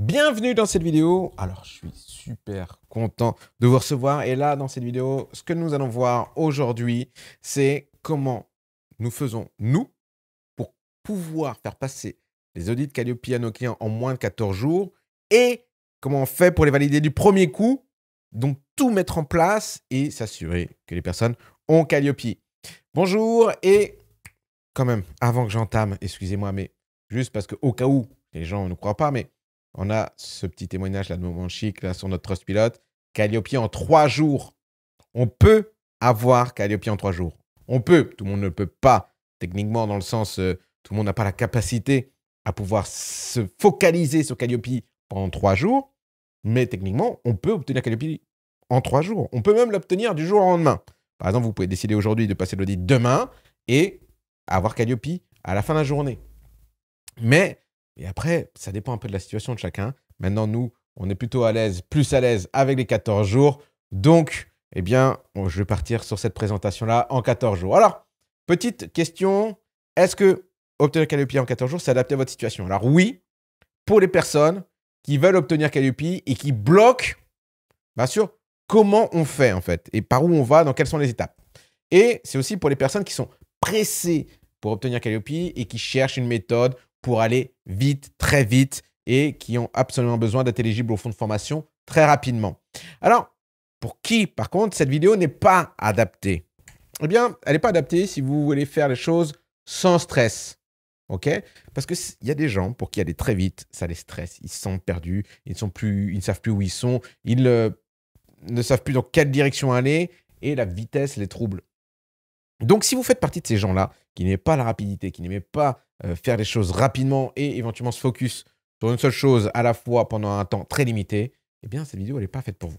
Bienvenue dans cette vidéo. Alors, je suis super content de vous recevoir. Et là, dans cette vidéo, ce que nous allons voir aujourd'hui, c'est comment nous faisons, nous, pour pouvoir faire passer les audits Calliope à nos clients en moins de 14 jours et comment on fait pour les valider du premier coup. Donc, tout mettre en place et s'assurer que les personnes ont Calliope. Bonjour et quand même, avant que j'entame, excusez-moi, mais juste parce que au cas où les gens ne croient pas, mais on a ce petit témoignage là de Moment Chic là, sur notre trust pilote. Calliope en trois jours. On peut avoir Calliope en trois jours. On peut. Tout le monde ne peut pas, techniquement, dans le sens, euh, tout le monde n'a pas la capacité à pouvoir se focaliser sur Calliope pendant trois jours. Mais techniquement, on peut obtenir Calliope en trois jours. On peut même l'obtenir du jour au lendemain. Par exemple, vous pouvez décider aujourd'hui de passer l'audit demain et avoir Calliope à la fin de la journée. Mais et après, ça dépend un peu de la situation de chacun. Maintenant, nous, on est plutôt à l'aise, plus à l'aise avec les 14 jours. Donc, eh bien, je vais partir sur cette présentation-là en 14 jours. Alors, petite question, est-ce que obtenir Calliope en 14 jours, c'est adapté à votre situation Alors oui, pour les personnes qui veulent obtenir Calliope et qui bloquent, bien sûr, comment on fait en fait et par où on va, dans quelles sont les étapes. Et c'est aussi pour les personnes qui sont pressées pour obtenir Calliope et qui cherchent une méthode pour aller vite, très vite, et qui ont absolument besoin d'être éligibles au fond de formation très rapidement. Alors, pour qui, par contre, cette vidéo n'est pas adaptée Eh bien, elle n'est pas adaptée si vous voulez faire les choses sans stress. OK Parce qu'il y a des gens pour qui aller très vite, ça les stresse. Ils se sentent perdus, ils, sont plus, ils ne savent plus où ils sont, ils euh, ne savent plus dans quelle direction aller et la vitesse les trouble. Donc, si vous faites partie de ces gens-là qui n'aiment pas la rapidité, qui n'aiment pas euh, faire les choses rapidement et éventuellement se focus sur une seule chose à la fois pendant un temps très limité, eh bien, cette vidéo, elle n'est pas faite pour vous.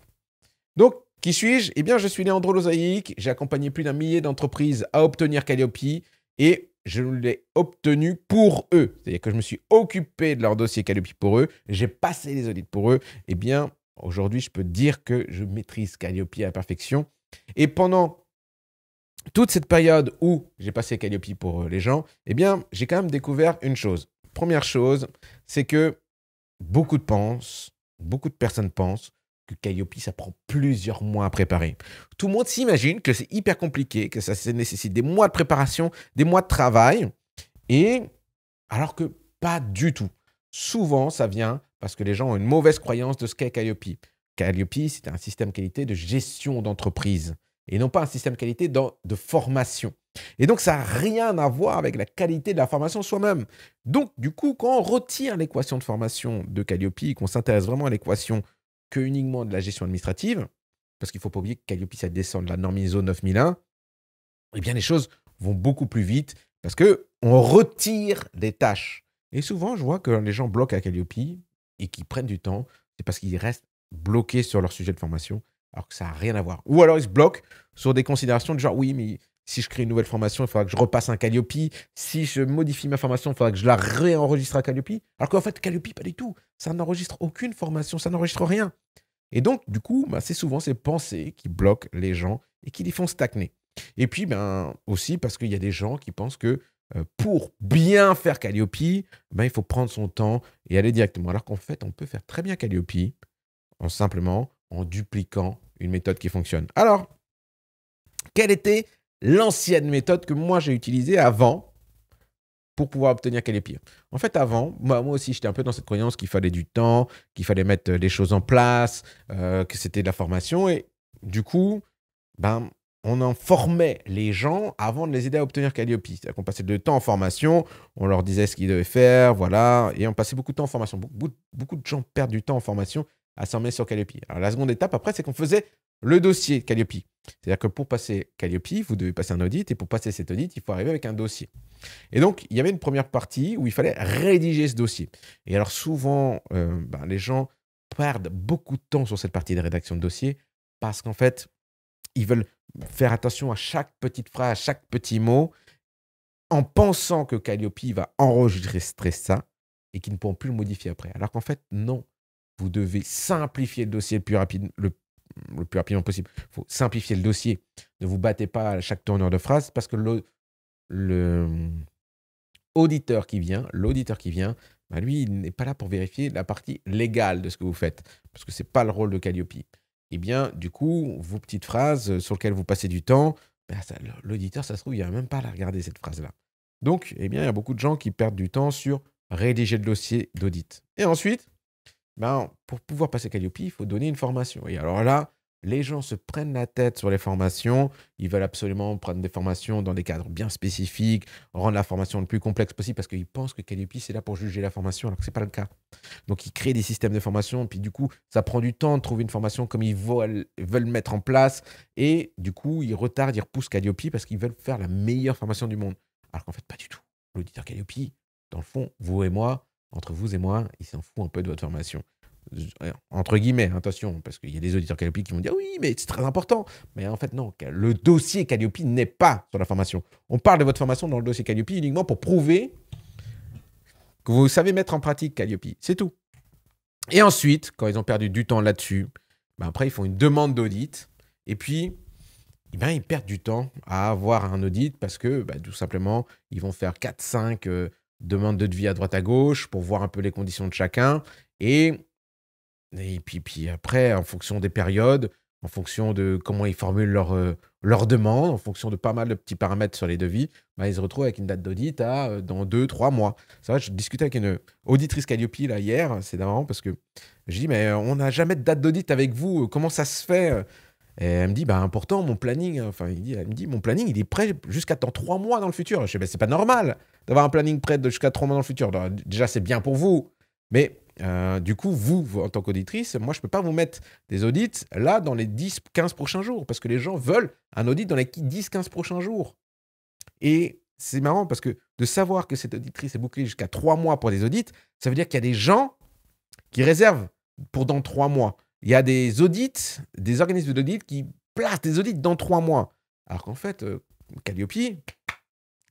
Donc, qui suis-je Eh bien, je suis Léandro Lozaïc. J'ai accompagné plus d'un millier d'entreprises à obtenir Calliope et je l'ai obtenu pour eux. C'est-à-dire que je me suis occupé de leur dossier Calliope pour eux, j'ai passé les audits pour eux. Eh bien, aujourd'hui, je peux dire que je maîtrise Calliope à la perfection. Et pendant toute cette période où j'ai passé Calliope pour euh, les gens, eh bien, j'ai quand même découvert une chose. Première chose, c'est que beaucoup de pensent, beaucoup de personnes pensent que Calliope, ça prend plusieurs mois à préparer. Tout le monde s'imagine que c'est hyper compliqué, que ça nécessite des mois de préparation, des mois de travail, et alors que pas du tout. Souvent, ça vient parce que les gens ont une mauvaise croyance de ce qu'est Calliope. Calliope, c'est un système qualité de gestion d'entreprise et non pas un système qualité de formation. Et donc, ça n'a rien à voir avec la qualité de la formation soi-même. Donc, du coup, quand on retire l'équation de formation de Calliope, qu'on s'intéresse vraiment à l'équation que uniquement de la gestion administrative, parce qu'il ne faut pas oublier que Calliope, ça descend de la norme ISO 9001, eh bien, les choses vont beaucoup plus vite parce que on retire des tâches. Et souvent, je vois que les gens bloquent à Calliope et qui prennent du temps, c'est parce qu'ils restent bloqués sur leur sujet de formation alors que ça n'a rien à voir. Ou alors ils se bloquent sur des considérations de genre oui, mais si je crée une nouvelle formation, il faudra que je repasse un Calliope. Si je modifie ma formation, il faudra que je la réenregistre à Calliope. Alors qu'en fait, Calliope, pas du tout. Ça n'enregistre aucune formation, ça n'enregistre rien. Et donc, du coup, bah, c'est souvent ces pensées qui bloquent les gens et qui les font stagner. Et puis, ben, aussi parce qu'il y a des gens qui pensent que euh, pour bien faire Calliope, ben, il faut prendre son temps et aller directement. Alors qu'en fait, on peut faire très bien Calliope en simplement en dupliquant une méthode qui fonctionne. Alors, quelle était l'ancienne méthode que moi j'ai utilisée avant pour pouvoir obtenir quelle est En fait, avant, moi, aussi, j'étais un peu dans cette croyance qu'il fallait du temps, qu'il fallait mettre les euh, choses en place, euh, que c'était de la formation. Et du coup, ben, on en formait les gens avant de les aider à obtenir Calliope. C'est-à-dire qu'on passait de temps en formation, on leur disait ce qu'ils devaient faire, voilà, et on passait beaucoup de temps en formation. beaucoup de gens perdent du temps en formation à mettre sur Calliope. Alors, la seconde étape, après, c'est qu'on faisait le dossier Calliope. C'est-à-dire que pour passer Calliope, vous devez passer un audit, et pour passer cet audit, il faut arriver avec un dossier. Et donc, il y avait une première partie où il fallait rédiger ce dossier. Et alors, souvent, euh, ben, les gens perdent beaucoup de temps sur cette partie de rédaction de dossier, parce qu'en fait, ils veulent faire attention à chaque petite phrase, à chaque petit mot, en pensant que Calliope va enregistrer ça et qu'ils ne pourront plus le modifier après. Alors qu'en fait, non. Vous devez simplifier le dossier le plus, rapidement possible. Il faut simplifier le dossier. Ne vous battez pas à chaque tourneur de phrase parce que le, auditeur qui vient, l'auditeur qui vient, bah, lui, il n'est pas là pour vérifier la partie légale de ce que vous faites, parce que ce n'est pas le rôle de Calliope. Eh bien, du coup, vos petites phrases euh, sur lesquelles vous passez du temps, bah, l'auditeur, ça se trouve, il a même pas à la regarder, cette phrase-là. Donc, eh bien, il y a beaucoup de gens qui perdent du temps sur rédiger le dossier d'audit. Et ensuite, ben, pour pouvoir passer Calliope, il faut donner une formation. Et alors là, les gens se prennent la tête sur les formations. Ils veulent absolument prendre des formations dans des cadres bien spécifiques, rendre la formation le plus complexe possible parce qu'ils pensent que Calliope, c'est là pour juger la formation, alors que ce n'est pas le cas. Donc, ils créent des systèmes de formation. Puis, du coup, ça prend du temps de trouver une formation comme ils veulent, veulent mettre en place. Et du coup, ils retardent, ils repoussent Calliope parce qu'ils veulent faire la meilleure formation du monde. Alors qu'en fait, pas du tout. L'auditeur Calliope, dans le fond, vous et moi, entre vous et moi, ils s'en foutent un peu de votre formation. Euh, entre guillemets, hein, attention, parce qu'il y a des auditeurs Calliope qui vont dire oui, mais c'est très important. Mais en fait, non, le dossier Calliope n'est pas sur la formation. On parle de votre formation dans le dossier Calliope uniquement pour prouver que vous savez mettre en pratique Calliope. C'est tout. Et ensuite, quand ils ont perdu du temps là-dessus, ben après, ils font une demande d'audit. Et puis, eh ben, ils perdent du temps à avoir un audit parce que ben, tout simplement, ils vont faire 4-5 demande de devis à droite à gauche pour voir un peu les conditions de chacun. Et, et puis, puis après, en fonction des périodes, en fonction de comment ils formulent leur, demandes, euh, leur demande, en fonction de pas mal de petits paramètres sur les devis, bah, ils se retrouvent avec une date d'audit à euh, dans deux, trois mois. C'est vrai, je discutais avec une auditrice Calliope là, hier, c'est marrant parce que je dis, mais on n'a jamais de date d'audit avec vous, comment ça se fait euh, et elle me dit, bah, important, mon planning, hein. enfin, il me dit, mon planning, il est prêt jusqu'à dans trois mois dans le futur. Je dis, ce bah, c'est pas normal d'avoir un planning prêt jusqu'à trois mois dans le futur. Bah, déjà, c'est bien pour vous, mais euh, du coup, vous, en tant qu'auditrice, moi, je ne peux pas vous mettre des audits là dans les 10-15 prochains jours, parce que les gens veulent un audit dans les 10-15 prochains jours. Et c'est marrant, parce que de savoir que cette auditrice est bouclée jusqu'à trois mois pour des audits, ça veut dire qu'il y a des gens qui réservent pour dans 3 mois. Il y a des audits, des organismes d'audit qui placent des audits dans trois mois. Alors qu'en fait, euh, Calliope,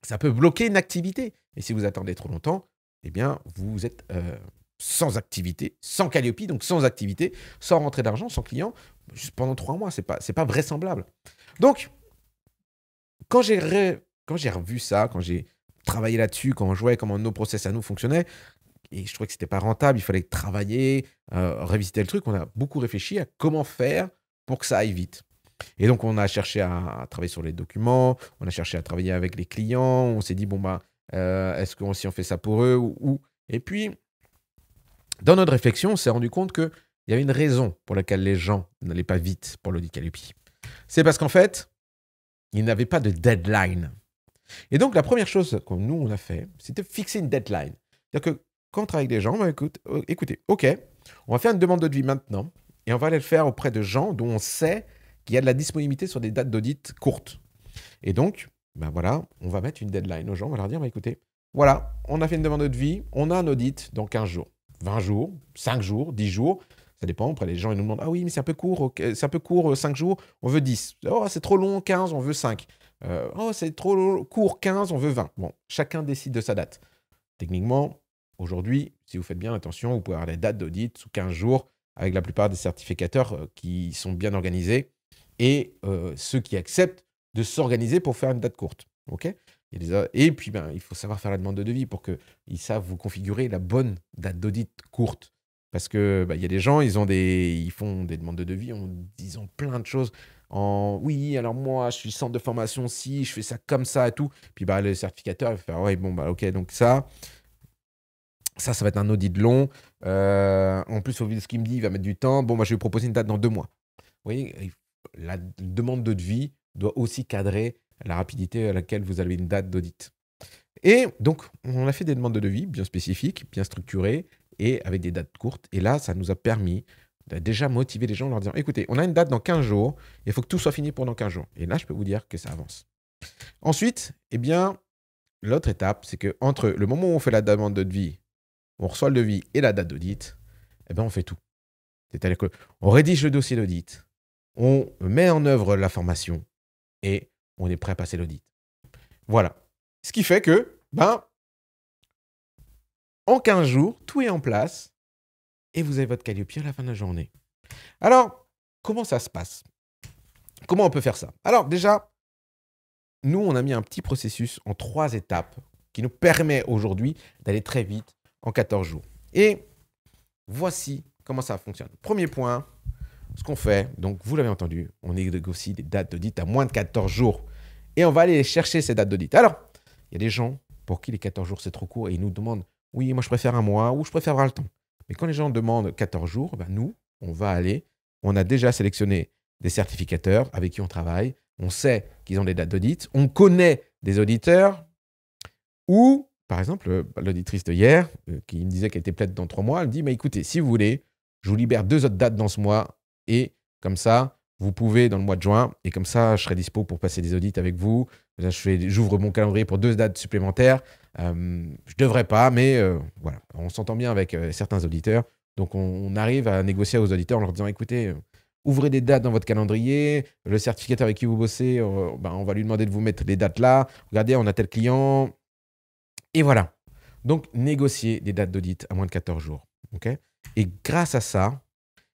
ça peut bloquer une activité. Et si vous attendez trop longtemps, eh bien, vous êtes euh, sans activité, sans Calliope, donc sans activité, sans rentrée d'argent, sans client, juste pendant trois mois. Ce n'est pas, pas vraisemblable. Donc, quand j'ai, j'ai revu ça, quand j'ai travaillé là-dessus, quand je voyais comment nos process à nous fonctionnaient, et je trouvais que c'était pas rentable, il fallait travailler, euh, le truc. On a beaucoup réfléchi à comment faire pour que ça aille vite. Et donc, on a cherché à, travailler sur les documents, on a cherché à travailler avec les clients, on s'est dit, bon, bah, euh, est-ce qu'on si on fait ça pour eux ou, Et puis, dans notre réflexion, on s'est rendu compte qu'il y avait une raison pour laquelle les gens n'allaient pas vite pour l'audit C'est parce qu'en fait, ils n'avaient pas de deadline. Et donc, la première chose que nous, on a fait, c'était fixer une deadline. C'est-à-dire que quand on travaille avec des gens, bah, écoute, euh, écoutez, ok, on va faire une demande d'audit maintenant et on va aller le faire auprès de gens dont on sait qu'il y a de la disponibilité sur des dates d'audit courtes. Et donc, ben voilà, on va mettre une deadline aux gens, on va leur dire, bah, écoutez, voilà, on a fait une demande d'audit, on a un audit dans 15 jours, 20 jours, 5 jours, 10 jours. Ça dépend. auprès les gens, ils nous demandent Ah oui, mais c'est un peu court, c'est un peu court, 5 euh, jours, on veut 10. Oh, c'est trop long, 15, on veut 5. Euh, oh, c'est trop court, 15, on veut 20. Bon, chacun décide de sa date. Techniquement, Aujourd'hui, si vous faites bien attention, vous pouvez avoir des dates d'audit sous 15 jours avec la plupart des certificateurs euh, qui sont bien organisés et euh, ceux qui acceptent de s'organiser pour faire une date courte. ok et puis, ben, il faut savoir faire la demande de devis pour qu'ils savent vous configurer la bonne date d'audit courte. Parce que ben, il y a des gens, ils, ont des, ils font des demandes de devis, en ils ont plein de choses en oui, alors moi, je suis centre de formation, si je fais ça comme ça et tout. Puis bah, le certificateur il va faire ouais, bon, bah, ok, donc ça, ça, ça va être un audit long. Euh, en plus, au vu de ce qu'il me dit, il va mettre du temps. Bon, moi, je vais lui proposer une date dans deux mois. Vous voyez, la demande de devis doit aussi cadrer la rapidité à laquelle vous avez une date d'audit. Et donc, on a fait des demandes de devis bien spécifiques, bien structurées et avec des dates courtes. Et là, ça nous a permis de déjà motiver les gens en leur disant écoutez, on a une date dans 15 jours, il faut que tout soit fini pendant 15 jours. Et là, je peux vous dire que ça avance. Ensuite, eh bien, l'autre étape, c'est que entre le moment où on fait la demande de devis on reçoit le devis et la date d'audit, eh ben on fait tout. C'est-à-dire qu'on rédige le dossier d'audit, on met en œuvre la formation et on est prêt à passer l'audit. Voilà. Ce qui fait que, ben, en 15 jours, tout est en place et vous avez votre Calliope à la fin de la journée. Alors, comment ça se passe Comment on peut faire ça Alors, déjà, nous, on a mis un petit processus en trois étapes qui nous permet aujourd'hui d'aller très vite, en 14 jours. Et voici comment ça fonctionne. Premier point, ce qu'on fait, donc vous l'avez entendu, on négocie des dates d'audit à moins de 14 jours. Et on va aller chercher ces dates d'audit. Alors, il y a des gens pour qui les 14 jours c'est trop court et ils nous demandent oui, moi je préfère un mois ou je préfère avoir le temps. Mais quand les gens demandent 14 jours, ben nous, on va aller, on a déjà sélectionné des certificateurs avec qui on travaille, on sait qu'ils ont des dates d'audit, on connaît des auditeurs, ou par exemple, euh, bah, l'auditrice de hier, euh, qui me disait qu'elle était pleine dans trois mois, elle me dit Mais écoutez, si vous voulez, je vous libère deux autres dates dans ce mois, et comme ça, vous pouvez dans le mois de juin, et comme ça, je serai dispo pour passer des audits avec vous. J'ouvre mon calendrier pour deux dates supplémentaires. Je euh, je devrais pas, mais voilà, on s'entend bien avec certains auditeurs. Donc, on, arrive à négocier aux auditeurs en leur disant écoutez, ouvrez des dates dans votre calendrier. Le certificateur avec qui vous bossez, ben, on va lui demander de vous mettre les dates là. Regardez, on a tel client. Et voilà. Donc, négocier des dates d'audit à moins de 14 jours. et grâce à ça,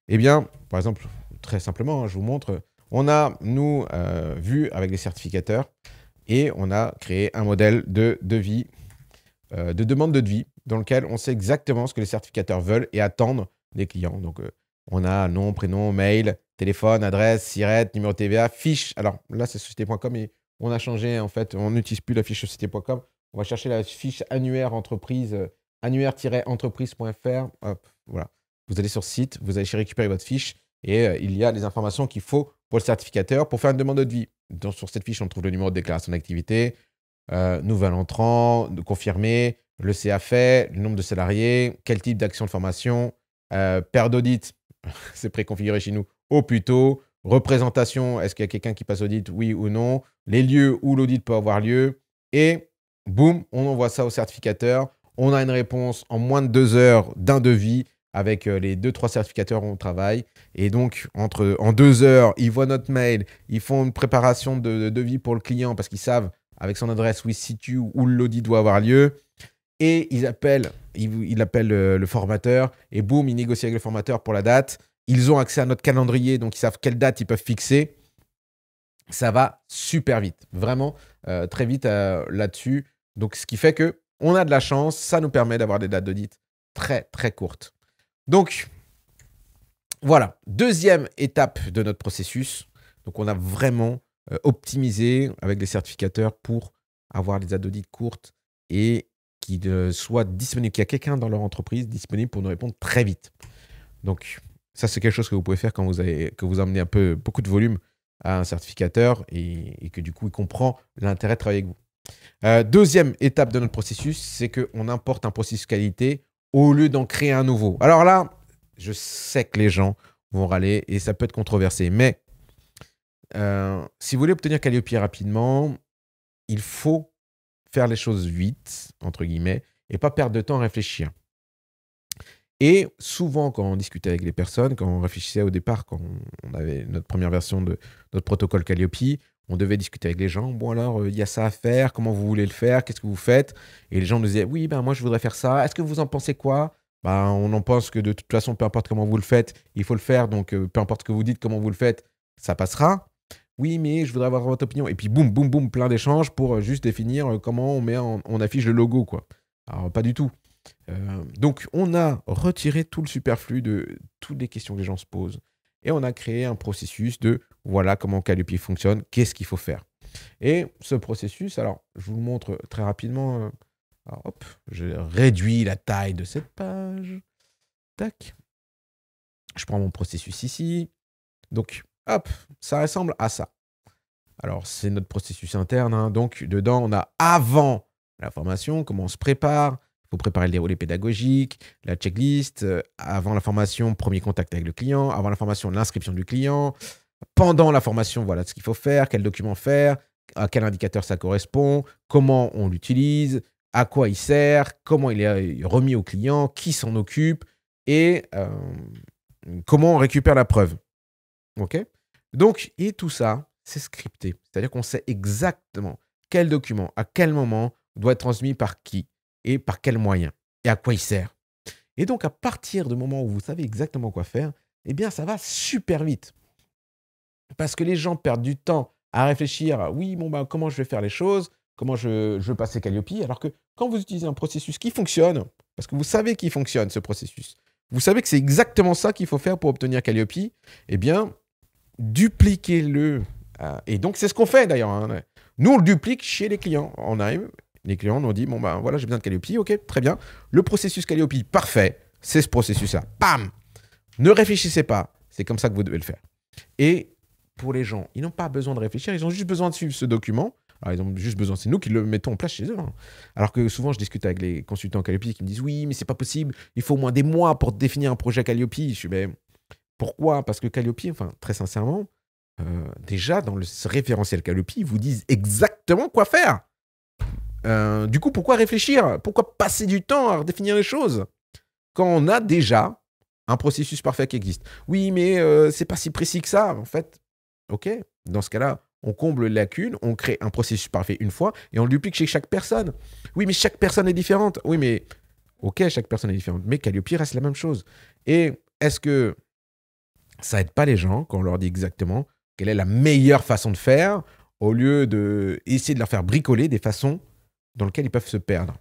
eh bien, par exemple, très simplement, hein, je vous montre, on a, nous, euh, vu avec les certificateurs, et on a créé un modèle de devis, euh, de demande de devis, dans lequel on sait exactement ce que les certificateurs veulent et attendent des clients. Donc, euh, on a nom, prénom, mail, téléphone, adresse, SIRET, numéro TVA, fiche. Alors là, c'est société.com et on a changé en fait, on n'utilise plus la fiche société.com, on va chercher la fiche annuaire entreprise, euh, annuaire-entreprise.fr. voilà. Vous allez sur site, vous allez récupérer votre fiche et euh, il y a les informations qu'il faut pour le certificateur pour faire une demande de vie. Donc, sur cette fiche, on trouve le numéro de déclaration d'activité, euh, nouvel entrant, confirmé, le CA fait, le nombre de salariés, quel type d'action de formation, paire d'audit, c'est préconfiguré chez nous, au plus tôt, représentation, est-ce qu'il y a quelqu'un qui passe audit, oui ou non, les lieux où l'audit peut avoir lieu, et boum, on envoie ça au certificateur. On a une réponse en moins de deux heures d'un devis avec euh, les deux, trois certificateurs où on travaille. Et donc, entre, en deux heures, ils voient notre mail, ils font une préparation de, devis pour le client parce qu'ils savent avec son adresse où il se situe, où l'audit doit avoir lieu. Et ils appellent, ils, appellent euh, le, formateur et boum, ils négocient avec le formateur pour la date. Ils ont accès à notre calendrier, donc ils savent quelle date ils peuvent fixer. Ça va super vite, vraiment euh, très vite là-dessus. Donc, ce qui fait que on a de la chance, ça nous permet d'avoir des dates d'audit très très courtes. Donc, voilà, deuxième étape de notre processus. Donc, on a vraiment euh, optimisé avec les certificateurs pour avoir des dates d'audit courtes et qui euh, soient qu'il y a quelqu'un dans leur entreprise disponible pour nous répondre très vite. Donc, ça, c'est quelque chose que vous pouvez faire quand vous avez, que vous emmenez un peu beaucoup de volume à un certificateur et, et que du coup, il comprend l'intérêt de travailler avec vous. Euh, deuxième étape de notre processus, c'est qu'on importe un processus qualité au lieu d'en créer un nouveau. Alors là, je sais que les gens vont râler et ça peut être controversé, mais euh, si vous voulez obtenir Calliope rapidement, il faut faire les choses vite, entre guillemets, et pas perdre de temps à réfléchir. Et souvent, quand on discutait avec les personnes, quand on réfléchissait au départ, quand on avait notre première version de notre protocole Calliope, on devait discuter avec les gens. Bon, alors, euh, il y a ça à faire. Comment vous voulez le faire Qu'est-ce que vous faites Et les gens nous disaient Oui, ben moi, je voudrais faire ça. Est-ce que vous en pensez quoi ben, On en pense que de toute façon, peu importe comment vous le faites, il faut le faire. Donc, euh, peu importe ce que vous dites, comment vous le faites, ça passera. Oui, mais je voudrais avoir votre opinion. Et puis, boum, boum, boum, plein d'échanges pour euh, juste définir comment on, met on affiche le logo. quoi. Alors, pas du tout. donc, on a retiré tout le superflu de toutes les questions que les gens se posent. Et on a créé un processus de voilà comment Calliope fonctionne, qu'est-ce qu'il faut faire. Et ce processus, alors je vous le montre très rapidement. Euh, hop, je réduis la taille de cette page. Tac. Je prends mon processus ici. Donc, hop, ça ressemble à ça. Alors, c'est notre processus interne. Hein. Donc, dedans, on a avant la formation, comment on se prépare. Il faut préparer le déroulé pédagogique, la checklist. Euh, avant la formation, premier contact avec le client. Avant la formation, l'inscription du client pendant la formation, voilà ce qu'il faut faire, quel document faire, à quel indicateur ça correspond, comment on l'utilise, à quoi il sert, comment il est euh, remis au client, qui s'en occupe et euh, comment on récupère la preuve. OK Donc, et tout ça, c'est scripté. C'est-à-dire qu'on sait exactement quel document, à quel moment, doit être transmis par qui et par quel moyen et à quoi il sert. Et donc, à partir du moment où vous savez exactement quoi faire, eh bien, ça va super vite parce que les gens perdent du temps à réfléchir, oui, bon, bah, comment je vais faire les choses, comment je, je passer Calliope, alors que quand vous utilisez un processus qui fonctionne, parce que vous savez qu'il fonctionne ce processus, vous savez que c'est exactement ça qu'il faut faire pour obtenir Calliope, eh bien, dupliquez-le. Ah, et donc, c'est ce qu'on fait d'ailleurs. Hein. Nous, on le duplique chez les clients. On arrive, les clients nous dit, bon, ben voilà, j'ai besoin de Calliope, ok, très bien. Le processus Calliope, parfait, c'est ce processus-là. Pam Ne réfléchissez pas, c'est comme ça que vous devez le faire. Et pour les gens. Ils n'ont pas besoin de réfléchir, ils ont juste besoin de suivre ce document. Alors, ah, ils ont juste besoin, c'est nous qui le mettons en place chez eux. Hein. Alors que souvent, je discute avec les consultants Calliope qui me disent Oui, mais c'est pas possible, il faut au moins des mois pour définir un projet Calliope. Je suis Mais ben, pourquoi Parce que Calliope, enfin, très sincèrement, euh, déjà dans le référentiel Calliope, ils vous disent exactement quoi faire. Euh, du coup, pourquoi réfléchir Pourquoi passer du temps à redéfinir les choses Quand on a déjà un processus parfait qui existe. Oui, mais euh, c'est pas si précis que ça. En fait, OK Dans ce cas-là, on comble la lacune, on crée un processus parfait une fois et on le duplique chez chaque personne. Oui, mais chaque personne est différente. Oui, mais OK, chaque personne est différente. Mais Calliope reste la même chose. Et est-ce que ça aide pas les gens quand on leur dit exactement quelle est la meilleure façon de faire au lieu de essayer de leur faire bricoler des façons dans lesquelles ils peuvent se perdre.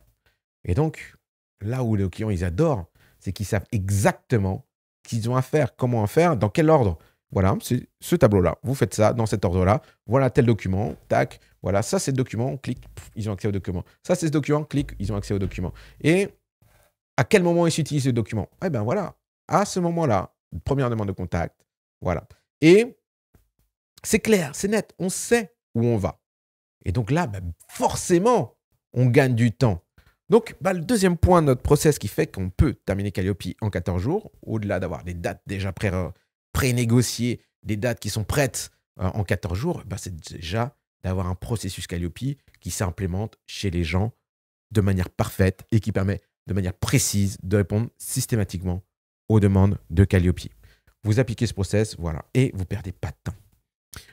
Et donc, là où les clients, ils adorent, c'est qu'ils savent exactement qu'ils ont à faire, comment à faire, dans quel ordre. Voilà, c'est ce tableau-là. Vous faites ça dans cet ordre-là. Voilà tel document, tac. Voilà, ça c'est le document, on clique, ils ont accès au document. Ça c'est ce document, on clique, ils ont accès au document. Et à quel moment ils utilisent ce document Eh bien voilà, à ce moment-là, première demande de contact. Voilà. Et c'est clair, c'est net, on sait où on va. Et donc là, ben, forcément, on gagne du temps. Donc, bah, le deuxième point de notre process qui fait qu'on peut terminer Calliope en 14 jours, au-delà d'avoir des dates déjà pré pré-négocier des dates qui sont prêtes euh, en 14 jours, bah, c'est déjà d'avoir un processus Calliope qui s'implémente chez les gens de manière parfaite et qui permet de manière précise de répondre systématiquement aux demandes de Calliope. Vous appliquez ce process, voilà, et vous perdez pas de temps.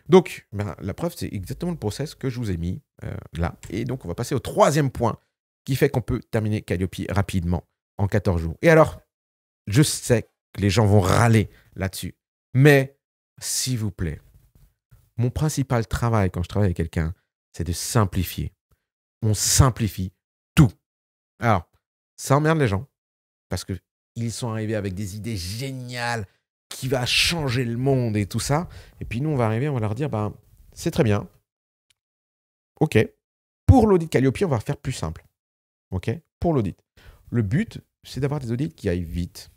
Donc, ben, la preuve, c'est exactement le process que je vous ai mis euh, là. Et donc, on va passer au troisième point qui fait qu'on peut terminer Calliope rapidement en 14 jours. Et alors, je sais que les gens vont râler là-dessus. Mais, s'il vous plaît, mon principal travail quand je travaille avec quelqu'un, c'est de simplifier. On simplifie tout. Alors, ça emmerde les gens parce qu'ils sont arrivés avec des idées géniales qui va changer le monde et tout ça. Et puis nous, on va arriver, on va leur dire, bah, c'est très bien. OK. Pour l'audit Calliope, on va faire plus simple. OK Pour l'audit. Le but, c'est d'avoir des audits qui aillent vite,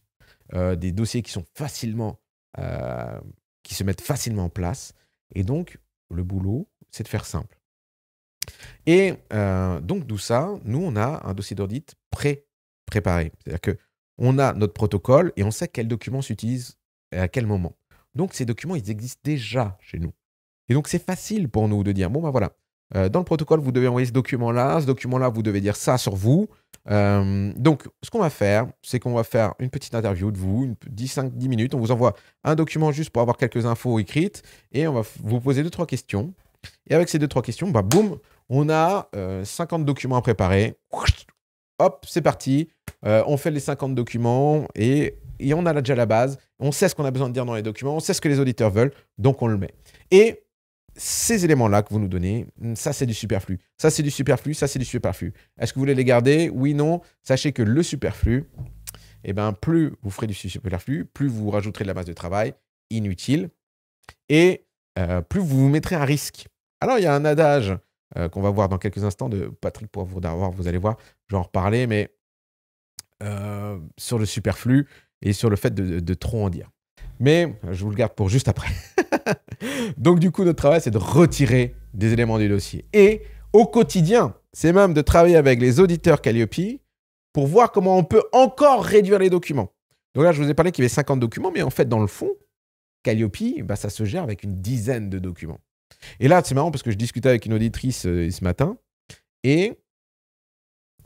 euh, des dossiers qui sont facilement euh, qui se mettent facilement en place. Et donc, le boulot, c'est de faire simple. Et euh, donc, d'où ça, nous, on a un dossier d'audit pré-préparé. C'est-à-dire qu'on a notre protocole et on sait quels documents s'utilisent et à quel moment. Donc, ces documents, ils existent déjà chez nous. Et donc, c'est facile pour nous de dire, bon, ben voilà, euh, dans le protocole, vous devez envoyer ce document-là. Ce document-là, vous devez dire ça sur vous. Euh, donc, ce qu'on va faire, c'est qu'on va faire une petite interview de vous, une, 10, 5, 10 minutes. On vous envoie un document juste pour avoir quelques infos écrites et on va vous poser deux, trois questions. Et avec ces deux, trois questions, bah, boum, on a 50 euh, documents à préparer. Hop, c'est parti. on fait les 50 documents et, et on a déjà la base. On sait ce qu'on a besoin de dire dans les documents. On sait ce que les auditeurs veulent. Donc, on le met. Et ces éléments-là que vous nous donnez, hmm, ça c'est du superflu. Ça c'est du superflu, ça c'est du superflu. Est-ce que vous voulez les garder Oui, non. Sachez que le superflu, eh bien, plus vous ferez du superflu, plus vous rajouterez de la masse de travail inutile et euh, plus vous vous mettrez à risque. Alors il y a un adage euh, qu'on va voir dans quelques instants de Patrick Poivre d'avoir. vous allez voir, je vais en reparler, mais euh, sur le superflu et sur le fait de trop en dire. Mais je vous le garde pour juste après. Donc du coup, notre travail, c'est de retirer des éléments du dossier. Et au quotidien, c'est même de travailler avec les auditeurs Calliope pour voir comment on peut encore réduire les documents. Donc là, je vous ai parlé qu'il y avait 50 documents, mais en fait, dans le fond, Calliope, bah, ça se gère avec une dizaine de documents. Et là, c'est marrant parce que je discutais avec une auditrice euh, ce matin et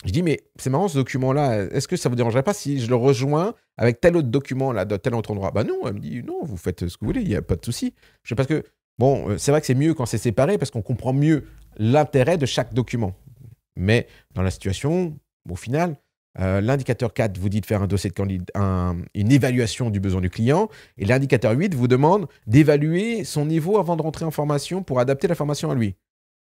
je dis, mais c'est marrant ce document-là, est-ce que ça vous dérangerait pas si je le rejoins avec tel autre document là, de tel autre endroit Bah non, elle me dit, non, vous faites ce que vous voulez, il n'y a pas de souci. Je parce que, bon, euh, c'est vrai que c'est mieux quand c'est séparé parce qu'on comprend mieux l'intérêt de chaque document. Mais dans la situation, au final, euh, l'indicateur 4 vous dit de faire un dossier de une évaluation du besoin du client et l'indicateur 8 vous demande d'évaluer son niveau avant de rentrer en formation pour adapter la formation à lui.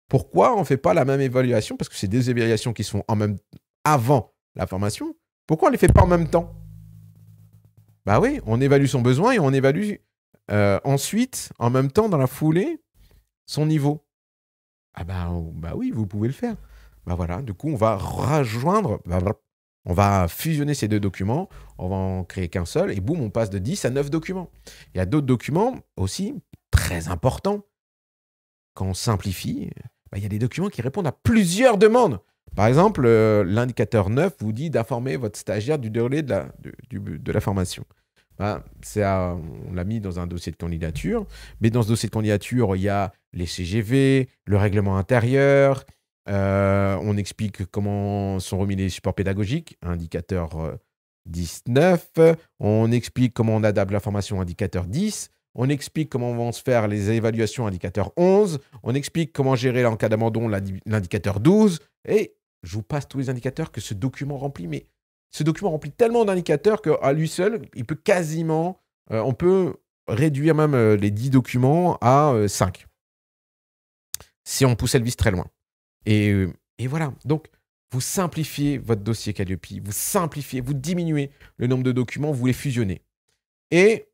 Pourquoi on ne fait pas la même évaluation Parce que c'est des évaluations qui sont en même avant la formation. Pourquoi on ne les fait pas en même temps Bah oui, on évalue son besoin et on évalue euh, ensuite, en même temps, dans la foulée, son niveau. Ah bah, oh, bah oui, vous pouvez le faire. Bah voilà, du coup, on va rejoindre, bah, bah, on va fusionner ces deux documents, on va en créer qu'un seul, et boum, on passe de 10 à 9 documents. Il y a d'autres documents aussi très importants. qu'on simplifie, bah, il y a des documents qui répondent à plusieurs demandes. Par exemple, euh, l'indicateur 9 vous dit d'informer votre stagiaire du déroulé de la, formation. Bah, on l'a mis dans un dossier de candidature, mais dans ce dossier de candidature, il y a les CGV, le règlement intérieur, euh, on explique comment sont remis les supports pédagogiques, indicateur 19, euh, on explique comment on adapte la formation indicateur 10, on explique comment vont se faire les évaluations indicateur 11, on explique comment gérer en cas d'abandon l'indicateur 12, et je vous passe tous les indicateurs que ce document remplit. Mais ce document remplit tellement d'indicateurs qu'à lui seul, il peut quasiment, euh, on peut réduire même euh, les 10 documents à 5. Euh, si on pousse le vice très loin. Et, et voilà, donc vous simplifiez votre dossier Calliope, vous simplifiez, vous diminuez le nombre de documents, vous les fusionnez. Et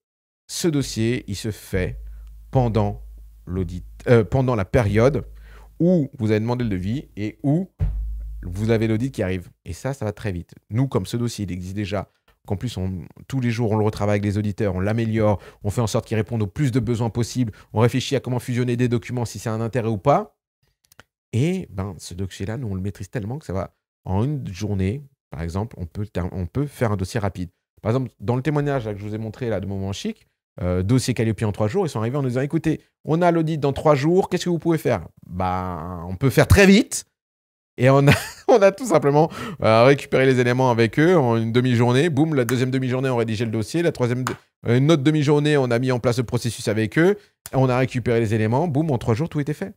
ce dossier, il se fait pendant, l'audit, euh, pendant la période où vous avez demandé le devis et où vous avez l'audit qui arrive. Et ça, ça va très vite. Nous, comme ce dossier, il existe déjà, qu'en plus, on, tous les jours, on le retravaille avec les auditeurs, on l'améliore, on fait en sorte qu'il réponde au plus de besoins possibles, on réfléchit à comment fusionner des documents, si c'est un intérêt ou pas. Et ben, ce dossier-là, nous, on le maîtrise tellement que ça va, en une journée, par exemple, on peut, on peut faire un dossier rapide. Par exemple, dans le témoignage là, que je vous ai montré là, de Moment Chic, euh, dossier Calliope en trois jours. Ils sont arrivés en nous disant écoutez, on a l'audit dans trois jours, qu'est-ce que vous pouvez faire Bah, on peut faire très vite. Et on a, on a tout simplement euh, récupéré les éléments avec eux en une demi-journée. Boum, la deuxième demi-journée, on rédigeait le dossier. La troisième, euh, une autre demi-journée, on a mis en place le processus avec eux. On a récupéré les éléments. Boum, en trois jours, tout était fait.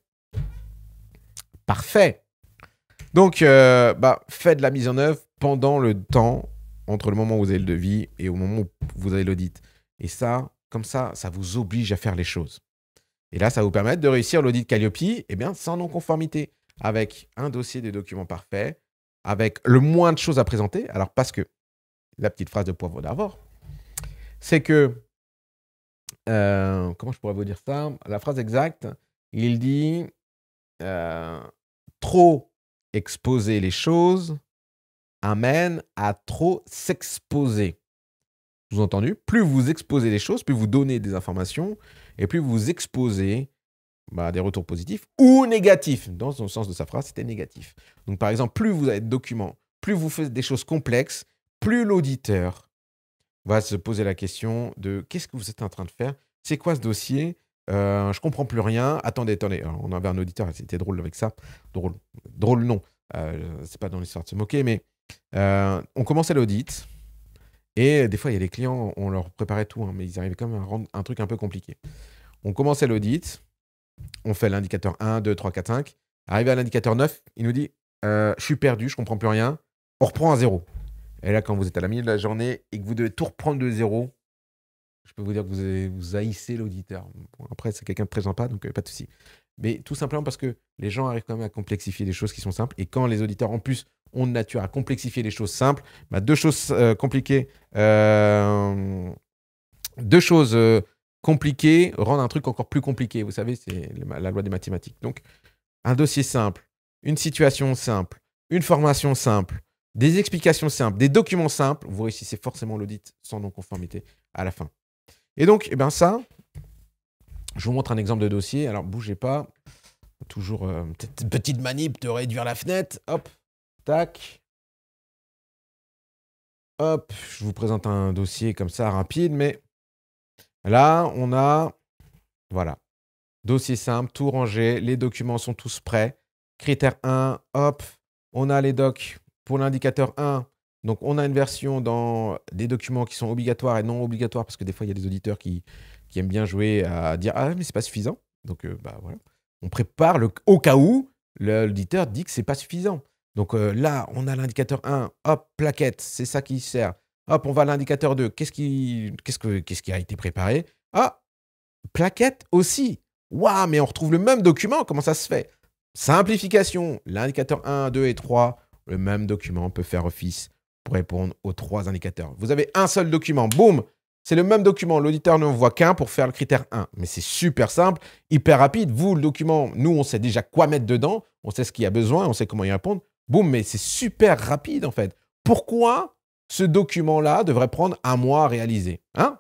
Parfait. Donc, bah, faites de la mise en œuvre pendant le temps entre le moment où vous avez le devis et au moment où vous avez l'audit. Et ça, comme ça, ça vous oblige à faire les choses. Et là, ça vous permet de réussir l'audit de Calliope eh bien, sans non-conformité, avec un dossier de documents parfait, avec le moins de choses à présenter. Alors, parce que, la petite phrase de poivre d'Arvor, c'est que, euh, comment je pourrais vous dire ça La phrase exacte, il dit euh, trop exposer les choses amène à trop s'exposer. Sous-entendu, plus vous exposez les choses, plus vous donnez des informations, et plus vous exposez bah, des retours positifs ou négatifs. Dans le sens de sa phrase, c'était négatif. Donc par exemple, plus vous avez de documents, plus vous faites des choses complexes, plus l'auditeur va se poser la question de qu'est-ce que vous êtes en train de faire C'est quoi ce dossier euh, Je comprends plus rien. Attendez, attendez. on avait un auditeur, c'était drôle avec ça. Drôle, drôle non. Euh, c'est pas dans l'histoire de se moquer, mais euh, on commençait l'audit. Et euh, des fois, il y a des clients, on leur préparait tout, hein, mais ils arrivaient quand même à rendre un truc un peu compliqué. On commençait l'audit, on fait l'indicateur 1, 2, 3, 4, 5. Arrivé à l'indicateur 9, il nous dit euh, Je suis perdu, je comprends plus rien, on reprend à zéro. Et là, quand vous êtes à la mi de la journée et que vous devez tout reprendre de zéro, je peux vous dire que vous, vous haïssez l'auditeur. après, c'est quelqu'un de très sympa, donc euh, pas de souci mais tout simplement parce que les gens arrivent quand même à complexifier des choses qui sont simples. Et quand les auditeurs, en plus, ont de nature à complexifier les choses simples, bah, deux choses euh, compliquées, euh, deux choses euh, compliquées rendent un truc encore plus compliqué. Vous savez, c'est la loi des mathématiques. Donc, un dossier simple, une situation simple, une formation simple, des explications simples, des documents simples, vous réussissez forcément l'audit sans non-conformité à la fin. Et donc, eh ben ça, je vous montre un exemple de dossier. Alors, bougez pas. Toujours euh, petite manip de réduire la fenêtre. Hop, tac. Hop, je vous présente un dossier comme ça rapide, mais là, on a, voilà, dossier simple, tout rangé, les documents sont tous prêts. Critère 1, hop, on a les docs pour l'indicateur 1. Donc, on a une version dans des documents qui sont obligatoires et non obligatoires, parce que des fois, il y a des auditeurs qui, qui aime bien jouer à dire Ah, mais c'est pas suffisant. Donc, euh, bah, voilà. On prépare au cas où l'auditeur dit que c'est pas suffisant. Donc euh, là, on a l'indicateur 1, hop, plaquette, c'est ça qui sert. Hop, on va à l'indicateur 2. Qu'est-ce qui, quest qu'est-ce qui a été préparé Ah, plaquette aussi. Waouh, mais on retrouve le même document, comment ça se fait Simplification, l'indicateur 1, 2 et 3, le même document peut faire office pour répondre aux trois indicateurs. Vous avez un seul document, boum, c'est le même document. L'auditeur ne voit qu'un pour faire le critère 1. Mais c'est super simple, hyper rapide. Vous, le document, nous, on sait déjà quoi mettre dedans. On sait ce qu'il y a besoin, on sait comment y répondre. Boum, mais c'est super rapide en fait. Pourquoi ce document-là devrait prendre un mois à réaliser Hein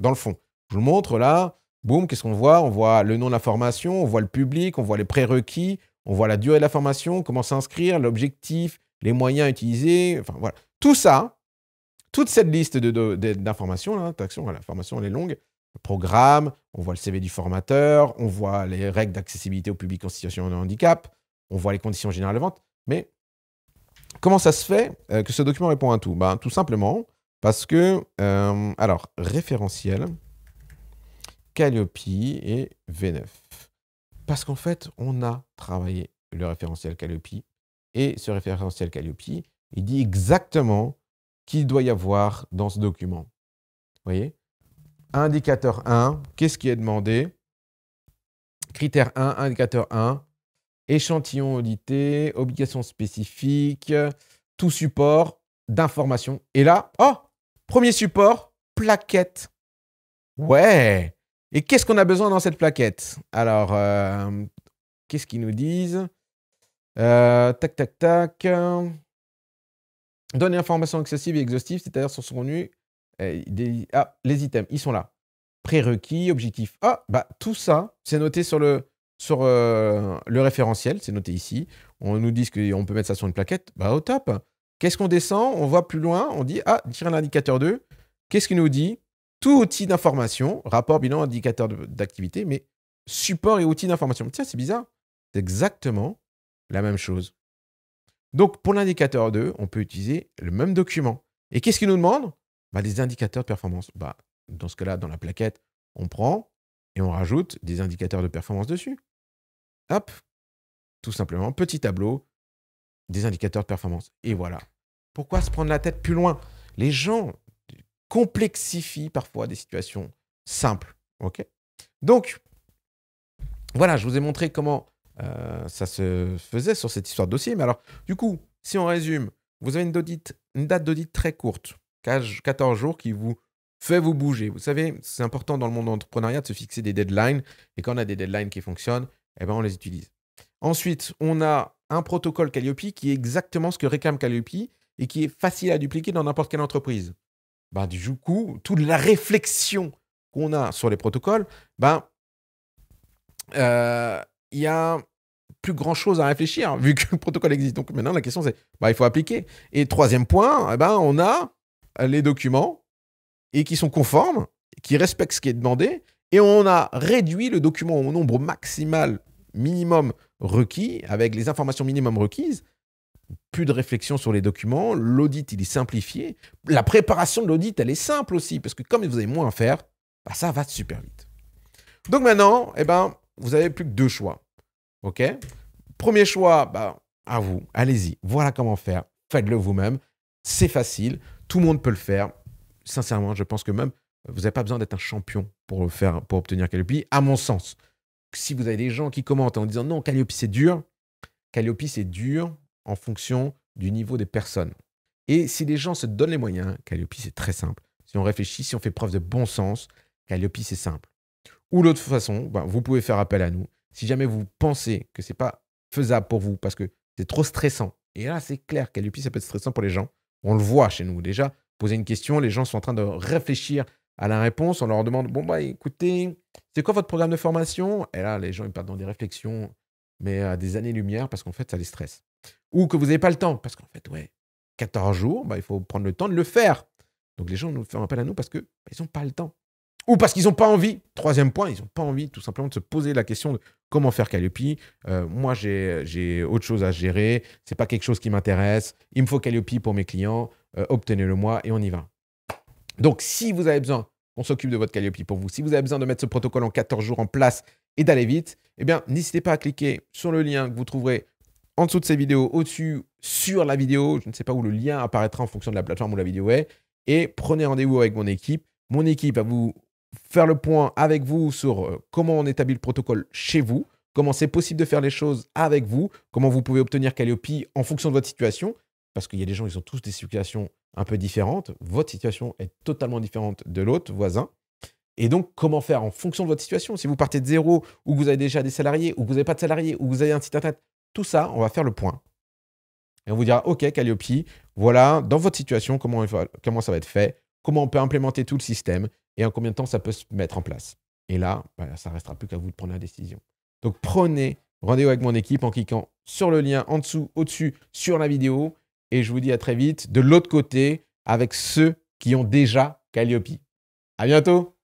Dans le fond. Je vous le montre là. Boum, qu'est-ce qu'on voit On voit le nom de la formation, on voit le public, on voit les prérequis, on voit la durée de la formation, comment s'inscrire, l'objectif, les moyens utilisés. Enfin voilà. Tout ça, toute cette liste d'informations, de, l'information elle est longue, programme, on voit le CV du formateur, on voit les règles d'accessibilité au public en situation de handicap, on voit les conditions générales de vente. Mais comment ça se fait euh, que ce document répond à tout ben, Tout simplement parce que, euh, alors, référentiel, Calliope et V9. Parce qu'en fait, on a travaillé le référentiel Calliope et ce référentiel Calliope, il dit exactement qu'il doit y avoir dans ce document. Vous voyez Indicateur 1, qu'est-ce qui est demandé Critère 1, indicateur 1, échantillon audité, obligation spécifique, tout support d'information. Et là, oh Premier support, plaquette. Ouais Et qu'est-ce qu'on a besoin dans cette plaquette Alors, euh, qu'est-ce qu'ils nous disent euh, Tac, tac, tac. Donne l'information excessive et exhaustive, c'est-à-dire sur son contenu. Euh, ah, les items, ils sont là. Prérequis, objectif. Ah, bah tout ça, c'est noté sur le, sur, euh, le référentiel, c'est noté ici. On nous dit qu'on peut mettre ça sur une plaquette. Bah au top. Qu'est-ce qu'on descend On voit plus loin, on dit, ah, un indicateur 2. Qu'est-ce qu'il nous dit Tout outil d'information, rapport, bilan, indicateur d'activité, mais support et outil d'information. Tiens, c'est bizarre. C'est exactement la même chose. Donc, pour l'indicateur 2, on peut utiliser le même document. Et qu'est-ce qu'il nous demande bah, Des indicateurs de performance. Bah, dans ce cas-là, dans la plaquette, on prend et on rajoute des indicateurs de performance dessus. Hop, tout simplement, petit tableau, des indicateurs de performance. Et voilà. Pourquoi se prendre la tête plus loin Les gens complexifient parfois des situations simples. OK Donc, voilà, je vous ai montré comment euh, ça se faisait sur cette histoire de dossier. Mais alors, du coup, si on résume, vous avez une, date d'audit très courte, 14 jours, qui vous fait vous bouger. Vous savez, c'est important dans le monde d'entrepreneuriat de se fixer des deadlines. Et quand on a des deadlines qui fonctionnent, eh ben, on les utilise. Ensuite, on a un protocole Calliope qui est exactement ce que réclame Calliope et qui est facile à dupliquer dans n'importe quelle entreprise. Ben, du coup, toute la réflexion qu'on a sur les protocoles, ben, euh, il y a plus grand chose à réfléchir vu que le protocole existe. Donc maintenant, la question c'est, bah, il faut appliquer. Et troisième point, eh ben, on a les documents et qui sont conformes, qui respectent ce qui est demandé, et on a réduit le document au nombre maximal, minimum requis, avec les informations minimum requises. Plus de réflexion sur les documents, l'audit il est simplifié, la préparation de l'audit elle est simple aussi, parce que comme vous avez moins à faire, bah, ça va super vite. Donc maintenant, eh ben, vous avez plus que deux choix. OK Premier choix, bah, à vous, allez-y. Voilà comment faire. Faites-le vous-même. C'est facile. Tout le monde peut le faire. Sincèrement, je pense que même, vous n'avez pas besoin d'être un champion pour, le faire, pour obtenir Calliope, à mon sens. Si vous avez des gens qui commentent en disant non, Calliope, c'est dur, Calliope, c'est dur en fonction du niveau des personnes. Et si les gens se donnent les moyens, Calliope, c'est très simple. Si on réfléchit, si on fait preuve de bon sens, Calliope, c'est simple. Ou l'autre façon, ben, vous pouvez faire appel à nous. Si jamais vous pensez que c'est pas faisable pour vous parce que c'est trop stressant, et là c'est clair qu'à l'UPI ça peut être stressant pour les gens. On le voit chez nous déjà. Poser une question, les gens sont en train de réfléchir à la réponse. On leur demande bon bah écoutez, c'est quoi votre programme de formation Et là les gens ils partent dans des réflexions mais à des années-lumière parce qu'en fait ça les stresse. Ou que vous n'avez pas le temps parce qu'en fait ouais 14 jours, bah, il faut prendre le temps de le faire. Donc les gens nous font appel à nous parce qu'ils bah, n'ont pas le temps ou parce qu'ils n'ont pas envie. Troisième point, ils n'ont pas envie tout simplement de se poser la question de comment faire Calliope. Euh, moi, j'ai autre chose à gérer. C'est pas quelque chose qui m'intéresse. Il me faut Calliope pour mes clients. Euh, obtenez-le moi et on y va. Donc, si vous avez besoin on s'occupe de votre Calliope pour vous, si vous avez besoin de mettre ce protocole en 14 jours en place et d'aller vite, eh bien, n'hésitez pas à cliquer sur le lien que vous trouverez en dessous de ces vidéos, au-dessus, sur la vidéo. Je ne sais pas où le lien apparaîtra en fonction de la plateforme où la vidéo est. Et prenez rendez-vous avec mon équipe. Mon équipe va vous faire le point avec vous sur euh, comment on établit le protocole chez vous, comment c'est possible de faire les choses avec vous, comment vous pouvez obtenir Calliope en fonction de votre situation, parce qu'il y a des gens, ils ont tous des situations un peu différentes. Votre situation est totalement différente de l'autre voisin. Et donc, comment faire en fonction de votre situation Si vous partez de zéro, ou que vous avez déjà des salariés, ou que vous n'avez pas de salariés, ou que vous avez un site internet, tout ça, on va faire le point. Et on vous dira, OK, Calliope, voilà, dans votre situation, comment, comment ça va être fait, comment on peut implémenter tout le système, et en combien de temps ça peut se mettre en place. Et là, bah, ça ne restera plus qu'à vous de prendre la décision. Donc prenez rendez-vous avec mon équipe en cliquant sur le lien en dessous, au-dessus, sur la vidéo. Et je vous dis à très vite de l'autre côté avec ceux qui ont déjà Calliope. À bientôt!